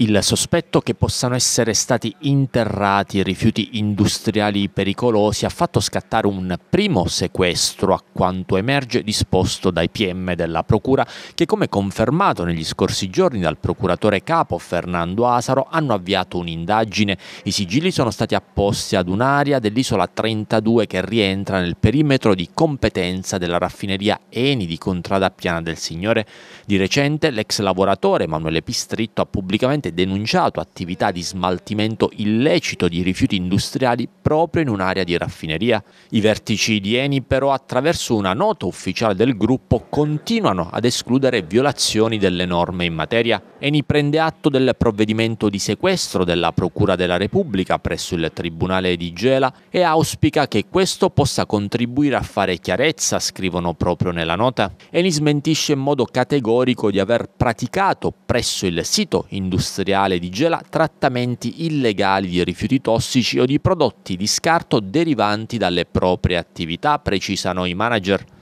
il sospetto che possano essere stati interrati rifiuti industriali pericolosi ha fatto scattare un primo sequestro a quanto emerge disposto dai PM della Procura che come confermato negli scorsi giorni dal procuratore capo Fernando Asaro hanno avviato un'indagine. I sigilli sono stati apposti ad un'area dell'isola 32 che rientra nel perimetro di competenza della raffineria Eni di Contrada Piana del Signore. Di recente l'ex lavoratore Emanuele Pistritto ha pubblicamente state denunciato attività di smaltimento illecito di rifiuti industriali proprio in un'area di raffineria. I vertici di Eni però attraverso una nota ufficiale del gruppo continuano ad escludere violazioni delle norme in materia. Eni prende atto del provvedimento di sequestro della Procura della Repubblica presso il Tribunale di Gela e auspica che questo possa contribuire a fare chiarezza, scrivono proprio nella nota. Eni smentisce in modo categorico di aver praticato presso il sito industriale industriale di Gela trattamenti illegali di rifiuti tossici o di prodotti di scarto derivanti dalle proprie attività, precisano i manager.